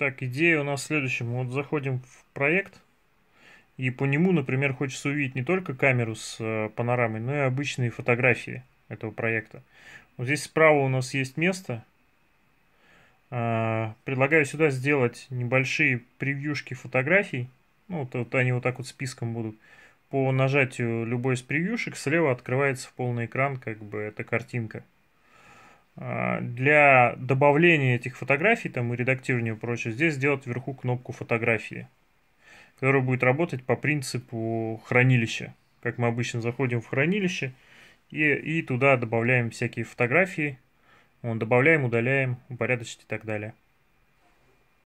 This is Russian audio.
Так, идея у нас следующая: мы Вот заходим в проект, и по нему, например, хочется увидеть не только камеру с э, панорамой, но и обычные фотографии этого проекта. Вот здесь справа у нас есть место. Э, предлагаю сюда сделать небольшие превьюшки фотографий. Ну, вот, вот они вот так вот списком будут. По нажатию любой из превьюшек слева открывается в полный экран, как бы эта картинка. А, для добавления этих фотографий там, и редактирования и прочее, здесь сделать вверху кнопку фотографии, которая будет работать по принципу хранилища. Как мы обычно заходим в хранилище и, и туда добавляем всякие фотографии, добавляем, удаляем, упорядочить и так далее.